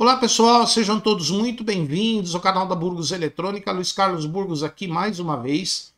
Olá pessoal, sejam todos muito bem-vindos ao canal da Burgos Eletrônica. Luiz Carlos Burgos aqui mais uma vez.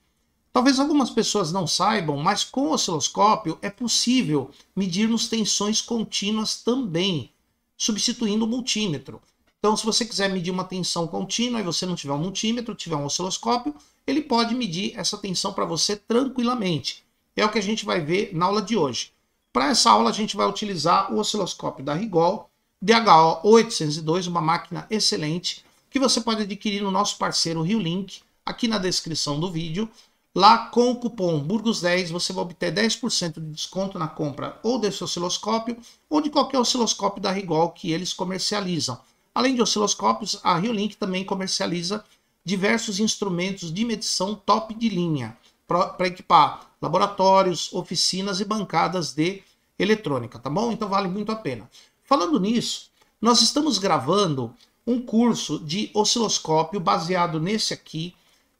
Talvez algumas pessoas não saibam, mas com o osciloscópio é possível medirmos tensões contínuas também, substituindo o multímetro. Então, se você quiser medir uma tensão contínua e você não tiver um multímetro, tiver um osciloscópio, ele pode medir essa tensão para você tranquilamente. É o que a gente vai ver na aula de hoje. Para essa aula, a gente vai utilizar o osciloscópio da Rigol DHO 802, uma máquina excelente, que você pode adquirir no nosso parceiro Rio Link, aqui na descrição do vídeo. Lá com o cupom Burgos10 você vai obter 10% de desconto na compra ou desse osciloscópio ou de qualquer osciloscópio da Rigol que eles comercializam. Além de osciloscópios, a Rio Link também comercializa diversos instrumentos de medição top de linha para equipar laboratórios, oficinas e bancadas de eletrônica, tá bom? Então vale muito a pena. Falando nisso, nós estamos gravando um curso de osciloscópio baseado nesse aqui,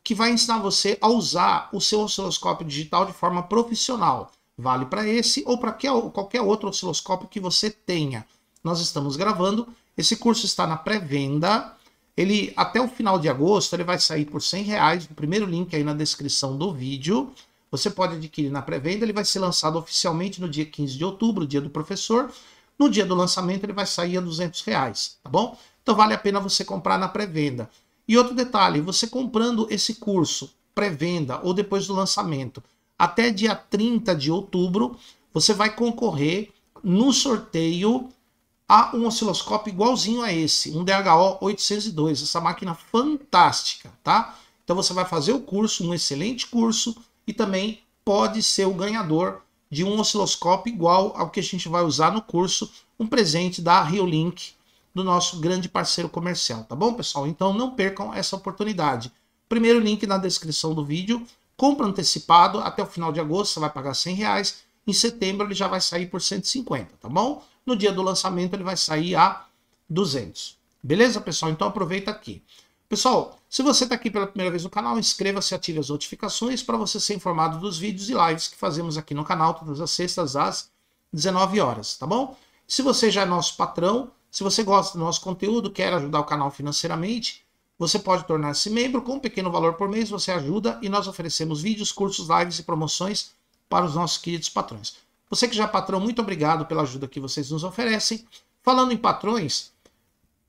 que vai ensinar você a usar o seu osciloscópio digital de forma profissional. Vale para esse ou para qualquer outro osciloscópio que você tenha. Nós estamos gravando, esse curso está na pré-venda. Ele até o final de agosto ele vai sair por 100 reais. O primeiro link aí na descrição do vídeo. Você pode adquirir na pré-venda. Ele vai ser lançado oficialmente no dia 15 de outubro, dia do professor. No dia do lançamento ele vai sair a 200 reais, tá bom? Então vale a pena você comprar na pré-venda. E outro detalhe, você comprando esse curso pré-venda ou depois do lançamento, até dia 30 de outubro, você vai concorrer no sorteio a um osciloscópio igualzinho a esse, um DHO 802, essa máquina fantástica, tá? Então você vai fazer o curso, um excelente curso, e também pode ser o ganhador de um osciloscópio igual ao que a gente vai usar no curso, um presente da Riolink, do nosso grande parceiro comercial, tá bom, pessoal? Então não percam essa oportunidade. Primeiro link na descrição do vídeo, compra antecipado, até o final de agosto você vai pagar 100 reais, em setembro ele já vai sair por 150, tá bom? No dia do lançamento ele vai sair a 200. Beleza, pessoal? Então aproveita aqui. Pessoal, se você está aqui pela primeira vez no canal, inscreva-se e ative as notificações para você ser informado dos vídeos e lives que fazemos aqui no canal todas as sextas às 19 horas, tá bom? Se você já é nosso patrão, se você gosta do nosso conteúdo, quer ajudar o canal financeiramente, você pode tornar-se membro com um pequeno valor por mês, você ajuda e nós oferecemos vídeos, cursos, lives e promoções para os nossos queridos patrões. Você que já é patrão, muito obrigado pela ajuda que vocês nos oferecem. Falando em patrões,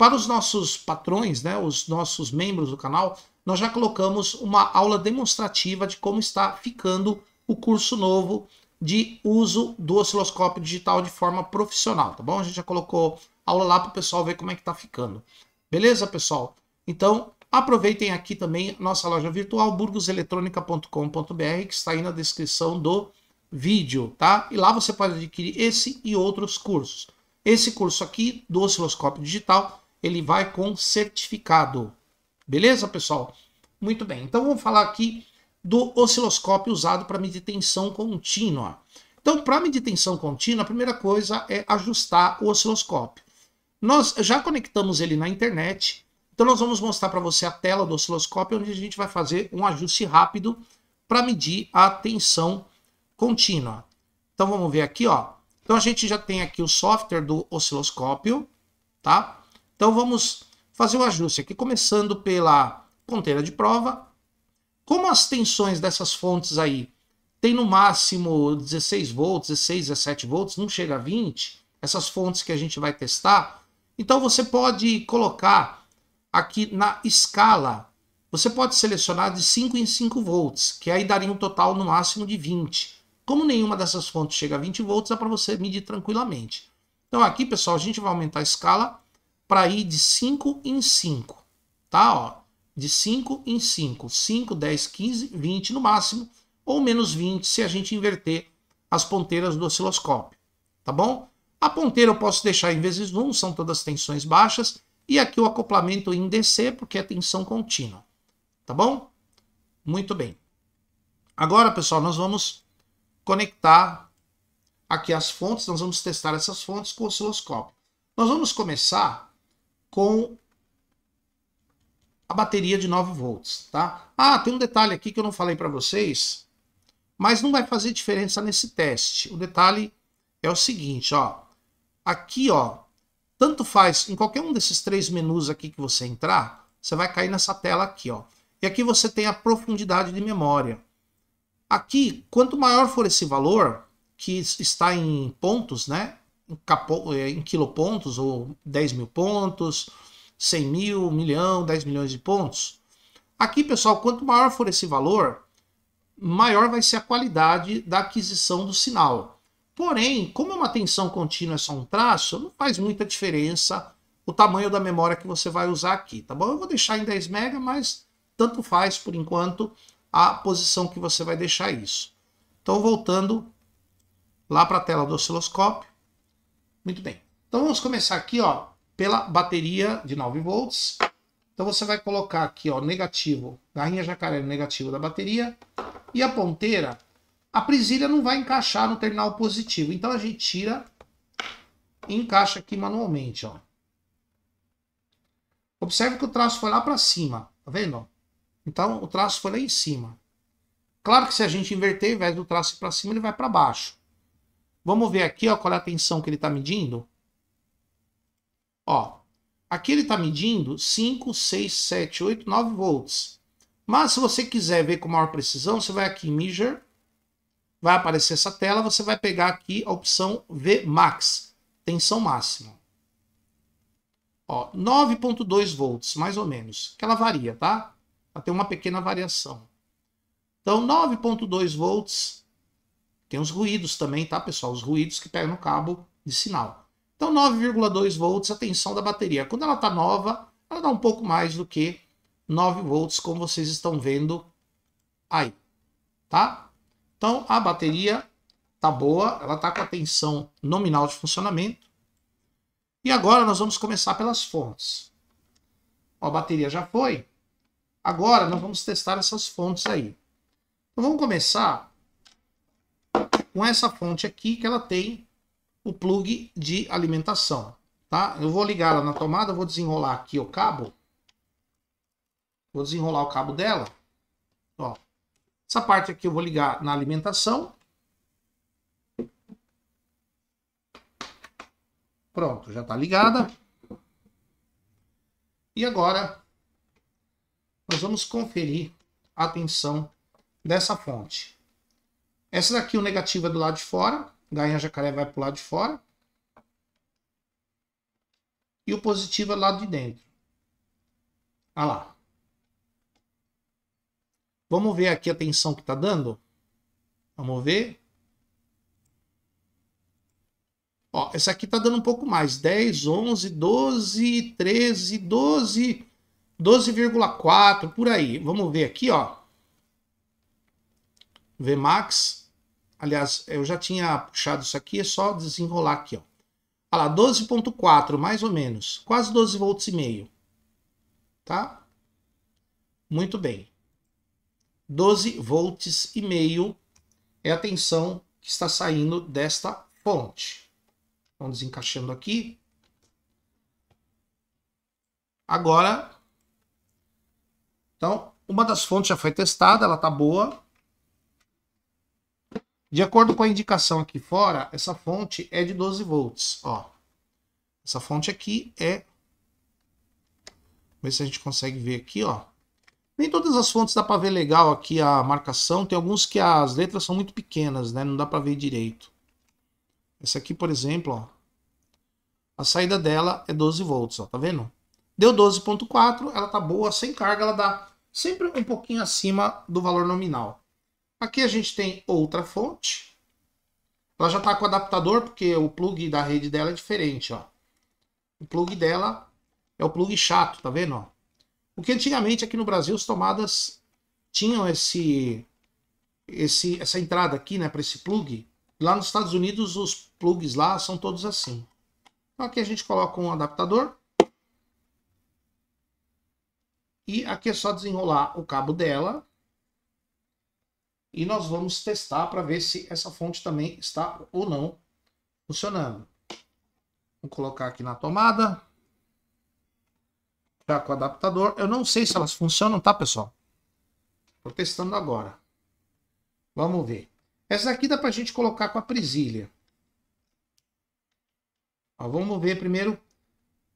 para os nossos patrões, né, os nossos membros do canal, nós já colocamos uma aula demonstrativa de como está ficando o curso novo de uso do osciloscópio digital de forma profissional, tá bom? A gente já colocou aula lá para o pessoal ver como é que está ficando. Beleza, pessoal? Então, aproveitem aqui também nossa loja virtual, burgoseletronica.com.br, que está aí na descrição do vídeo, tá? E lá você pode adquirir esse e outros cursos. Esse curso aqui do osciloscópio digital ele vai com certificado. Beleza, pessoal? Muito bem, então vamos falar aqui do osciloscópio usado para medir tensão contínua. Então, para medir tensão contínua, a primeira coisa é ajustar o osciloscópio. Nós já conectamos ele na internet, então nós vamos mostrar para você a tela do osciloscópio, onde a gente vai fazer um ajuste rápido para medir a tensão contínua. Então vamos ver aqui, ó. Então a gente já tem aqui o software do osciloscópio, tá? Então vamos fazer o ajuste aqui, começando pela ponteira de prova. Como as tensões dessas fontes aí tem no máximo 16 volts, 16, 17 volts, não chega a 20, essas fontes que a gente vai testar, então você pode colocar aqui na escala, você pode selecionar de 5 em 5 volts, que aí daria um total no máximo de 20. Como nenhuma dessas fontes chega a 20 volts, dá para você medir tranquilamente. Então aqui, pessoal, a gente vai aumentar a escala para ir de 5 em 5, tá? Ó, de 5 em 5, 5, 10, 15, 20 no máximo, ou menos 20 se a gente inverter as ponteiras do osciloscópio, tá bom? A ponteira eu posso deixar em vezes 1, são todas tensões baixas, e aqui o acoplamento em DC, porque é tensão contínua, tá bom? Muito bem. Agora, pessoal, nós vamos conectar aqui as fontes, nós vamos testar essas fontes com o osciloscópio. Nós vamos começar com a bateria de 9 volts, tá? Ah, tem um detalhe aqui que eu não falei para vocês, mas não vai fazer diferença nesse teste. O detalhe é o seguinte, ó. Aqui, ó, tanto faz, em qualquer um desses três menus aqui que você entrar, você vai cair nessa tela aqui, ó. E aqui você tem a profundidade de memória. Aqui, quanto maior for esse valor, que está em pontos, né? É, em quilopontos ou 10 mil pontos, 100 mil, 1 milhão, 10 milhões de pontos. Aqui, pessoal, quanto maior for esse valor, maior vai ser a qualidade da aquisição do sinal. Porém, como é uma tensão contínua é só um traço, não faz muita diferença o tamanho da memória que você vai usar aqui, tá bom? Eu vou deixar em 10 MB, mas tanto faz, por enquanto, a posição que você vai deixar isso. Então, voltando lá para a tela do osciloscópio, muito bem. Então vamos começar aqui, ó, pela bateria de 9 volts. Então você vai colocar aqui, ó, negativo, garrinha jacaré negativo da bateria e a ponteira. A presilha não vai encaixar no terminal positivo, então a gente tira e encaixa aqui manualmente, ó. Observe que o traço foi lá para cima, tá vendo? Então o traço foi lá em cima. Claro que se a gente inverter, ao invés do traço para cima, ele vai para baixo. Vamos ver aqui ó, qual é a tensão que ele está medindo. Ó, aqui ele está medindo 5, 6, 7, 8, 9 volts. Mas se você quiser ver com maior precisão, você vai aqui em Measure, vai aparecer essa tela, você vai pegar aqui a opção Vmax, tensão máxima. Ó, 9.2 volts, mais ou menos, que ela varia, tá? Ela tem uma pequena variação. Então, 9.2 volts tem os ruídos também, tá, pessoal? Os ruídos que pegam no cabo de sinal. Então, 9,2 volts a tensão da bateria. Quando ela está nova, ela dá um pouco mais do que 9 volts, como vocês estão vendo aí, tá? Então, a bateria tá boa, ela tá com a tensão nominal de funcionamento. E agora nós vamos começar pelas fontes. Ó, a bateria já foi. Agora nós vamos testar essas fontes aí. Então, vamos começar com essa fonte aqui que ela tem o plug de alimentação, tá? Eu vou ligar ela na tomada, vou desenrolar aqui o cabo. Vou desenrolar o cabo dela. Ó. Essa parte aqui eu vou ligar na alimentação. Pronto, já está ligada. E agora nós vamos conferir a tensão dessa fonte. Essa daqui, o negativo é do lado de fora. Ganha jacaré vai para o lado de fora. E o positivo é do lado de dentro. Olha lá. Vamos ver aqui a tensão que está dando? Vamos ver. Ó, essa aqui tá dando um pouco mais. 10, 11, 12, 13, 12, 12,4, por aí. Vamos ver aqui, ó. Vmax. Aliás, eu já tinha puxado isso aqui, é só desenrolar aqui, ó. Olha lá, 12.4, mais ou menos. Quase 12 volts e meio. Tá? Muito bem. 12 volts e meio é a tensão que está saindo desta fonte. Vamos então, desencaixando aqui. Agora, então, uma das fontes já foi testada, ela está boa. De acordo com a indicação aqui fora, essa fonte é de 12 volts. Ó. Essa fonte aqui é... Vamos ver se a gente consegue ver aqui, ó. Nem todas as fontes dá para ver legal aqui a marcação. Tem alguns que as letras são muito pequenas, né? Não dá para ver direito. Essa aqui, por exemplo, ó. A saída dela é 12 volts, ó, tá vendo? Deu 12.4, ela tá boa, sem carga, ela dá sempre um pouquinho acima do valor nominal. Aqui a gente tem outra fonte. Ela já está com o adaptador, porque o plug da rede dela é diferente. Ó. O plug dela é o plug chato, tá vendo? Ó? Porque antigamente aqui no Brasil as tomadas tinham esse, esse essa entrada aqui né, para esse plug. Lá nos Estados Unidos os plugs lá são todos assim. Então aqui a gente coloca um adaptador. E aqui é só desenrolar o cabo dela e nós vamos testar para ver se essa fonte também está ou não funcionando. Vou colocar aqui na tomada. Já tá com o adaptador. Eu não sei se elas funcionam, tá, pessoal? Estou testando agora. Vamos ver. Essa aqui dá para a gente colocar com a presilha. Ó, vamos ver primeiro.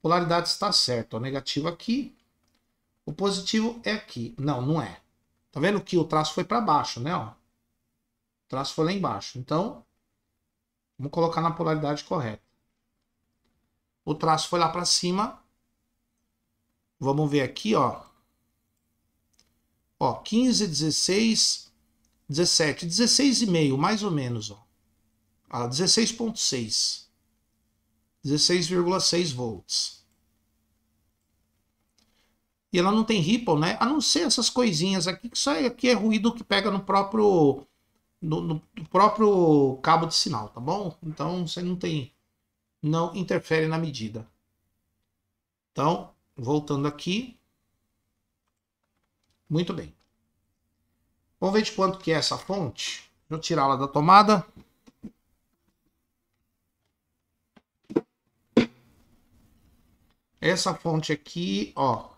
Polaridade está certa. O negativo aqui. O positivo é aqui. Não, não é. Tá vendo que o traço foi para baixo, né? Ó. O traço foi lá embaixo. Então, vamos colocar na polaridade correta. O traço foi lá para cima. Vamos ver aqui, ó. Ó, 15, 16, 17, 16,5, mais ou menos, ó. Ah, 16,6. 16,6 volts e ela não tem ripple, né? A não ser essas coisinhas aqui, que só é, aqui é ruído que pega no próprio no, no, próprio cabo de sinal, tá bom? Então você não tem não interfere na medida. Então, voltando aqui. Muito bem. Vamos ver de quanto que é essa fonte. Deixa eu tirá-la da tomada. Essa fonte aqui, ó,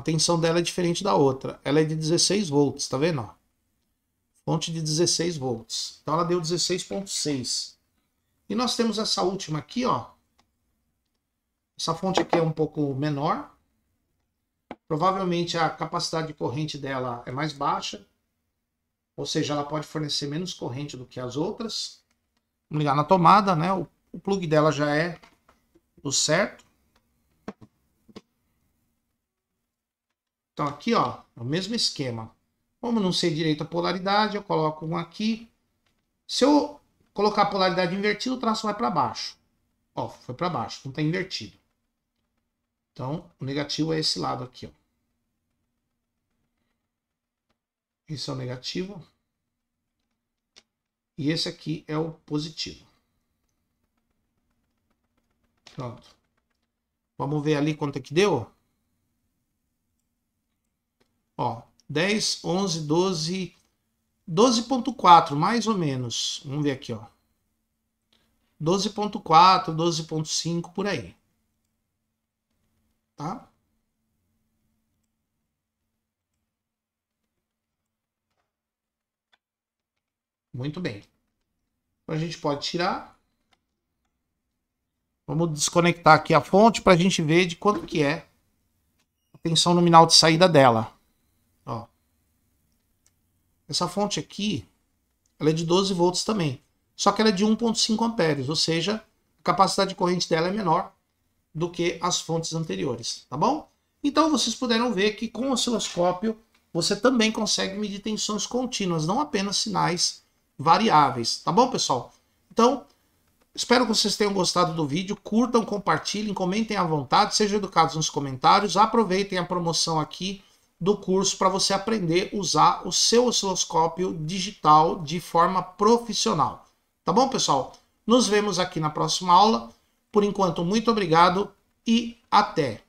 a tensão dela é diferente da outra. Ela é de 16 volts, tá vendo? Fonte de 16 volts. Então ela deu 16.6. E nós temos essa última aqui, ó. Essa fonte aqui é um pouco menor. Provavelmente a capacidade de corrente dela é mais baixa. Ou seja, ela pode fornecer menos corrente do que as outras. Vamos ligar na tomada, né? O, o plug dela já é do certo. Então aqui, ó, é o mesmo esquema. Como não sei direito a polaridade, eu coloco um aqui. Se eu colocar a polaridade invertida, o traço vai para baixo. Ó, foi para baixo, não está invertido. Então, o negativo é esse lado aqui, ó. Esse é o negativo. E esse aqui é o positivo. Pronto. Vamos ver ali quanto é que deu, Ó, 10, 11, 12, 12.4, mais ou menos. Vamos ver aqui, ó. 12.4, 12.5, por aí. Tá? Muito bem. Então a gente pode tirar. Vamos desconectar aqui a fonte para a gente ver de quanto que é a tensão nominal de saída dela. Ó. Essa fonte aqui, ela é de 12 volts também. Só que ela é de 1.5 amperes, ou seja, a capacidade de corrente dela é menor do que as fontes anteriores, tá bom? Então vocês puderam ver que com o osciloscópio você também consegue medir tensões contínuas, não apenas sinais variáveis, tá bom, pessoal? Então, espero que vocês tenham gostado do vídeo, curtam, compartilhem, comentem à vontade, sejam educados nos comentários, aproveitem a promoção aqui do curso para você aprender a usar o seu osciloscópio digital de forma profissional. Tá bom, pessoal? Nos vemos aqui na próxima aula. Por enquanto, muito obrigado e até!